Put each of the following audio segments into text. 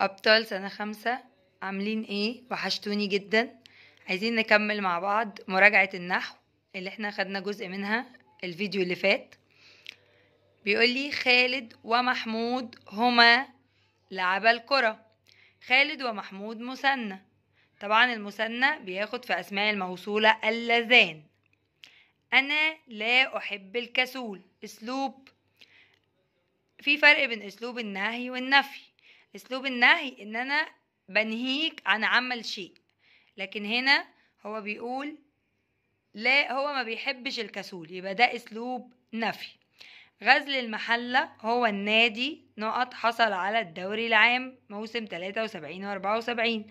أبطال سنة خمسة عاملين ايه وحشتوني جدا عايزين نكمل مع بعض مراجعة النحو اللي احنا خدنا جزء منها الفيديو اللي فات بيقولي خالد ومحمود هما لعبا الكرة خالد ومحمود مثنى طبعا المثنى بياخد في أسماء الموصولة اللذان أنا لا أحب الكسول أسلوب في فرق بين أسلوب النهي والنفي اسلوب النهي ان انا بنهيك عن عمل شيء لكن هنا هو بيقول لا هو ما بيحبش الكسول يبقى ده اسلوب نفي غزل المحلة هو النادي نقط حصل على الدوري العام موسم 73 و 74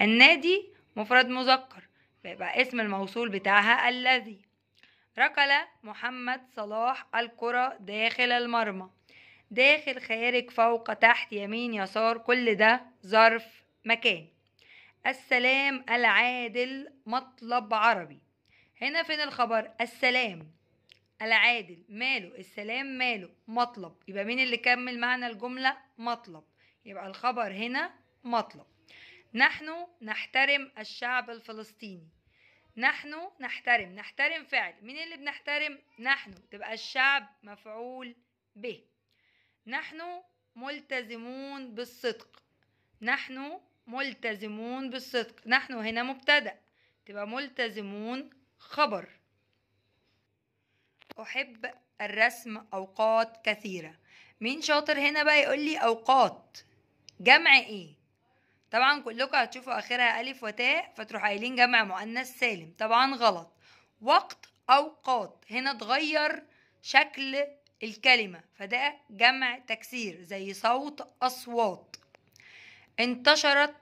النادي مفرد مذكر فيبقى اسم الموصول بتاعها الذي ركل محمد صلاح الكرة داخل المرمى داخل خارج فوق تحت يمين يسار كل ده ظرف مكان السلام العادل مطلب عربي هنا فين الخبر السلام العادل ماله السلام ماله مطلب يبقى مين اللي كمل معنى الجملة مطلب يبقى الخبر هنا مطلب نحن نحترم الشعب الفلسطيني نحن نحترم نحترم فعل مين اللي بنحترم نحن تبقى الشعب مفعول به نحن ملتزمون بالصدق نحن ملتزمون بالصدق نحن هنا مبتدأ تبقى ملتزمون خبر أحب الرسم أوقات كثيرة مين شاطر هنا بقى يقول لي أوقات جمع إيه طبعا كلكم هتشوفوا آخرها ألف وتاء فتروح قايلين جمع مؤنث سالم طبعا غلط وقت أوقات هنا اتغير شكل الكلمة فده جمع تكسير زي صوت أصوات انتشرت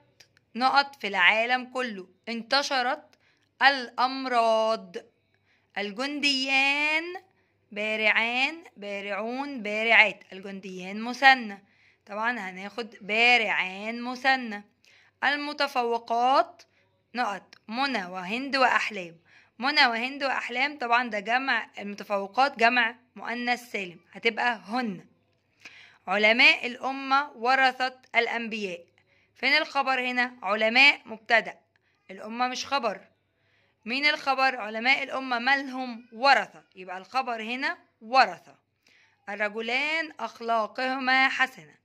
نقط في العالم كله انتشرت الأمراض الجنديان بارعان بارعون بارعات الجنديان مثنى طبعا هناخد بارعان مثنى المتفوقات نقط منى وهند وأحلام منى وهند وأحلام طبعا ده جمع المتفوقات جمع مؤنث سالم هتبقى هن علماء الأمة ورثة الأنبياء فين الخبر هنا علماء مبتدأ الأمة مش خبر مين الخبر علماء الأمة مالهم ورثة يبقى الخبر هنا ورثة الرجلان أخلاقهما حسنة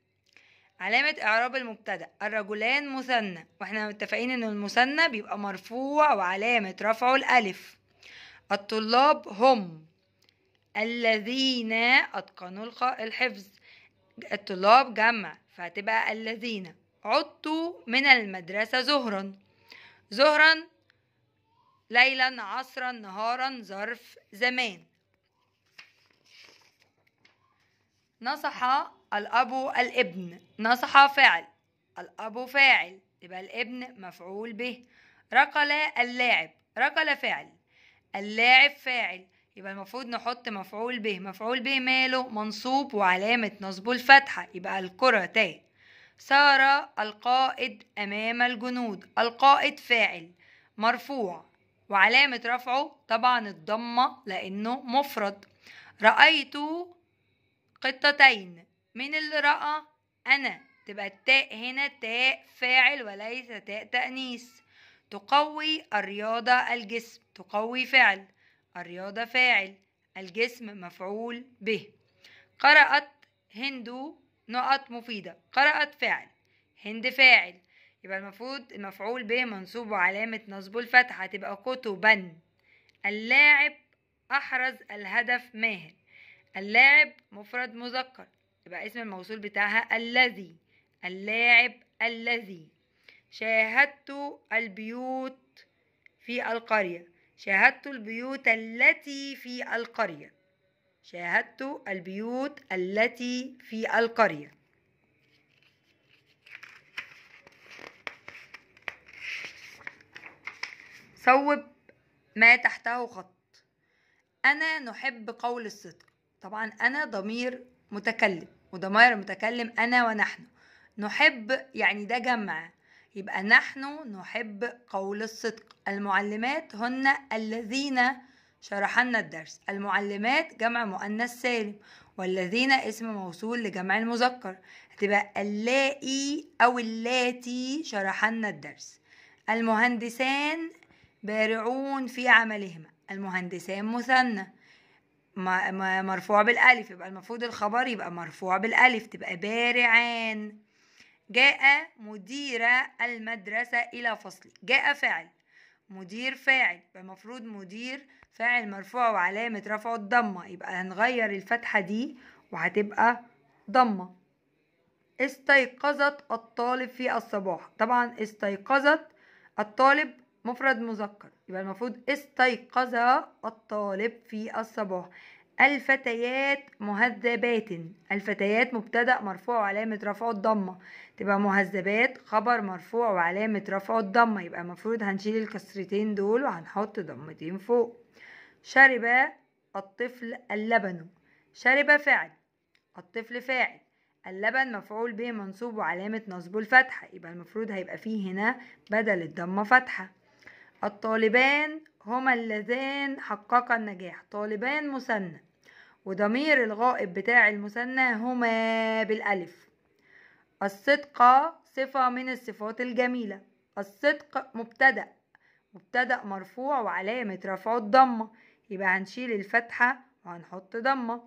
علامة إعراب المبتدأ الرجلان مثنى واحنا متفقين إن المثنى بيبقى مرفوع وعلامة رفعه الألف الطلاب هم الذين أتقنوا الحفظ الطلاب جمع فهتبقى الذين عدتوا من المدرسة ظهرا ظهرا ليلا عصرا نهارا ظرف زمان نصح الأب الابن نصح فعل الأب فاعل يبقى الابن مفعول به ركل اللاعب ركل فعل اللاعب فاعل يبقى المفروض نحط مفعول به مفعول به ماله منصوب وعلامة نصبه الفتحة يبقى الكرة تاء سار القائد أمام الجنود القائد فاعل مرفوع وعلامة رفعه طبعا الضمة لأنه مفرد رأيت قطتين مين اللي رأى أنا تبقى التاء هنا تاء فاعل وليس تاء تأنيث تقوي الرياضة الجسم تقوي فعل الرياضة فاعل الجسم مفعول به قرأت هندو نقط مفيدة قرأت فاعل هند فاعل يبقى المفروض المفعول به منصوب وعلامة نصبه الفتحة تبقى كتبا اللاعب أحرز الهدف ماهر اللاعب مفرد مذكر يبقى اسم الموصول بتاعها الذي اللاعب الذي شاهدت البيوت في القرية شاهدت البيوت التي في القرية شاهدت البيوت التي في القرية صوب ما تحته خط أنا نحب قول الصدق طبعا أنا ضمير متكلم وضمير متكلم أنا ونحن نحب يعني ده جمع يبقى نحن نحب قول الصدق المعلمات هن الذين شرحنا الدرس المعلمات جمع مؤنث سالم والذين اسم موصول لجمع المذكر هتبقى اللائي أو اللاتي شرحن الدرس المهندسان بارعون في عملهما المهندسان مثنى مرفوع بالالف يبقى المفروض الخبر يبقى مرفوع بالالف تبقى بارعان جاء مدير المدرسة إلى فصلي جاء فاعل مدير فاعل يبقى المفروض مدير فاعل مرفوع وعلامة رفعه الضمة يبقى هنغير الفتحة دي وهتبقى ضمة استيقظت الطالب في الصباح طبعا استيقظت الطالب مفرد مذكر يبقى المفروض استيقظ الطالب في الصباح الفتيات مهذبات الفتيات مبتدأ مرفوع وعلامة رفعه الضمة تبقى مهذبات خبر مرفوع وعلامة رفعه الضمة يبقى المفروض هنشيل الكسرتين دول وهنحط ضمتين فوق شرب الطفل اللبن شرب فعل الطفل فاعل اللبن مفعول به منصوب وعلامة نصبه الفتحة يبقى المفروض هيبقى فيه هنا بدل الضمة فتحة الطالبان هما اللذان حققا النجاح طالبان مثنى وضمير الغائب بتاع المثنى هما بالألف الصدق صفة من الصفات الجميلة الصدق مبتدأ مبتدأ مرفوع وعلامة رفعه الضمة يبقى هنشيل الفتحة وهنحط ضمة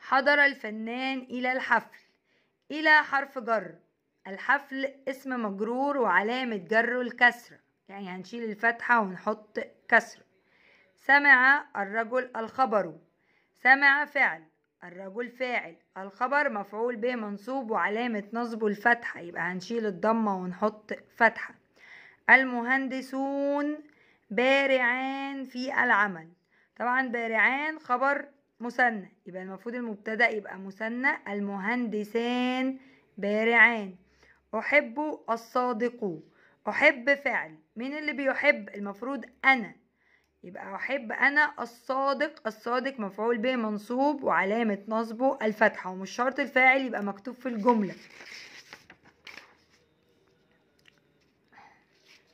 حضر الفنان إلى الحفل إلى حرف جر الحفل اسم مجرور وعلامة جره الكسرة يعني هنشيل الفتحة ونحط كسر سمع الرجل الخبر سمع فعل الرجل فاعل الخبر مفعول به منصوب وعلامة نصبه الفتحة يبقى هنشيل الضمة ونحط فتحة المهندسون بارعان في العمل طبعا بارعان خبر مثنى يبقى المفروض المبتدا يبقى مثنى المهندسان بارعان احب الصادقون أحب فعل مين اللي بيحب المفروض أنا يبقى أحب أنا الصادق الصادق مفعول به منصوب وعلامة نصبه الفتحة ومش شرط الفاعل يبقى مكتوب في الجملة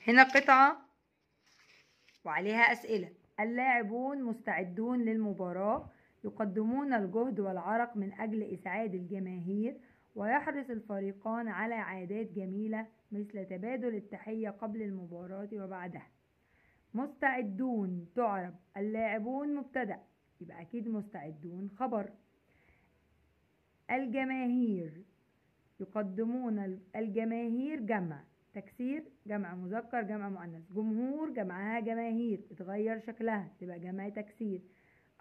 هنا قطعة وعليها أسئلة اللاعبون مستعدون للمباراة يقدمون الجهد والعرق من أجل إسعاد الجماهير ويحرص الفريقان على عادات جميلة مثل تبادل التحية قبل المباراة وبعدها مستعدون تعرب اللاعبون مبتدأ يبقى أكيد مستعدون خبر الجماهير يقدمون الجماهير جمع تكسير جمع مذكر جمع مؤنث جمهور جمعها جماهير اتغير شكلها تبقى جمع تكسير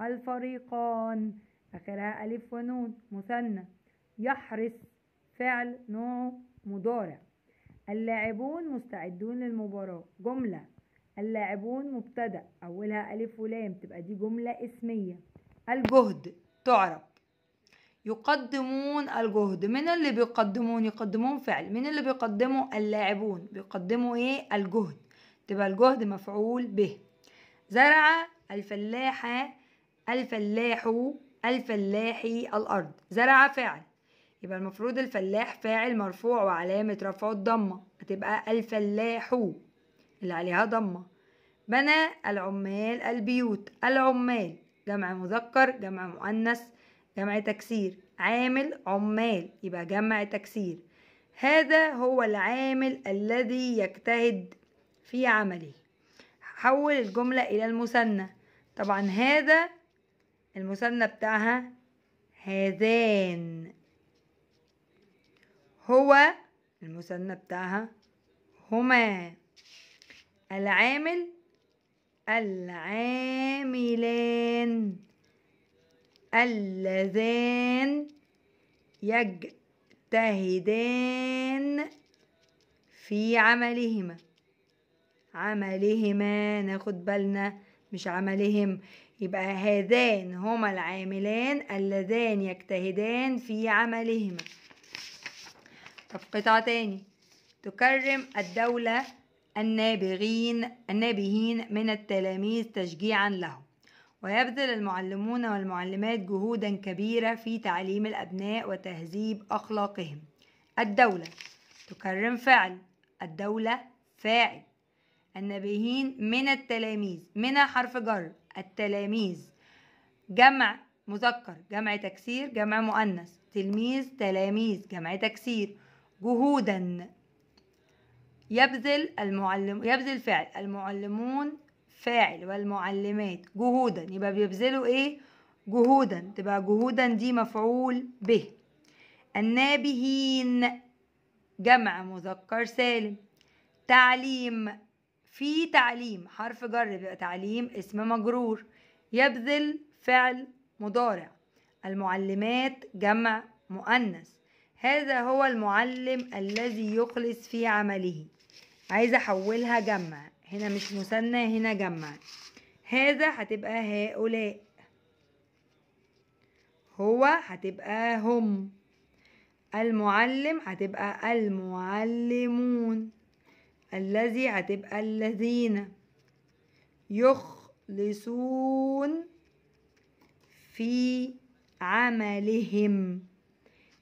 الفريقان آخرها ألف ونون مثنى يحرص فعل نوع مضارع اللاعبون مستعدون للمباراة جملة اللاعبون مبتدأ أولها ألف ولام تبقى دي جملة اسمية الجهد تعرب يقدمون الجهد من اللي بيقدمون يقدمون فعل من اللي بيقدموا اللاعبون بيقدموا ايه الجهد تبقى الجهد مفعول به زرع الفلاحة الفلاح الفلاحي الأرض زرع فعل يبقى المفروض الفلاح فاعل مرفوع وعلامة رفعه الضمة هتبقى الفلاحو اللي عليها ضمة بنى العمال البيوت العمال جمع مذكر جمع مؤنث جمع تكسير عامل عمال يبقى جمع تكسير هذا هو العامل الذي يجتهد في عمله حول الجملة إلى المثنى طبعا هذا المثنى بتاعها هذان هو المثنى بتاعها هما العامل العاملان اللذان يجتهدان في عملهما عملهما ناخد بالنا مش عملهم يبقى هذان هما العاملان اللذان يجتهدان في عملهما طب قطعة تاني تكرم الدولة النابغين النابهين من التلاميذ تشجيعا لهم ويبذل المعلمون والمعلمات جهودا كبيرة في تعليم الأبناء وتهذيب أخلاقهم الدولة تكرم فعل الدولة فاعل النبيهين من التلاميذ من حرف جر التلاميذ جمع مذكر جمع تكسير جمع مؤنث تلميذ تلاميذ جمع تكسير جهودا يبذل المعلم يبذل فعل المعلمون فاعل والمعلمات جهودا يبقى بيبذلوا ايه جهودا تبقى جهودا دي مفعول به النابهين جمع مذكر سالم تعليم في تعليم حرف جر بيبقى تعليم اسم مجرور يبذل فعل مضارع المعلمات جمع مؤنث هذا هو المعلم الذي يخلص في عمله عايزة أحولها جمع هنا مش مثنى هنا جمع هذا هتبقى هؤلاء هو هتبقى هم المعلم هتبقى المعلمون الذي هتبقى الذين يخلصون في عملهم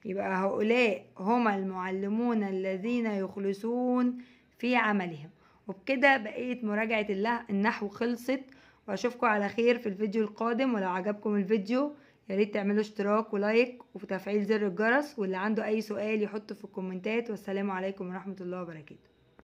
يبقى هؤلاء هما المعلمون الذين يخلصون في عملهم وبكده بقية مراجعة النحو خلصت واشوفكم على خير في الفيديو القادم ولو عجبكم الفيديو ياريت تعملوا اشتراك ولايك وتفعيل زر الجرس واللي عنده اي سؤال يحطه في الكومنتات والسلام عليكم ورحمة الله وبركاته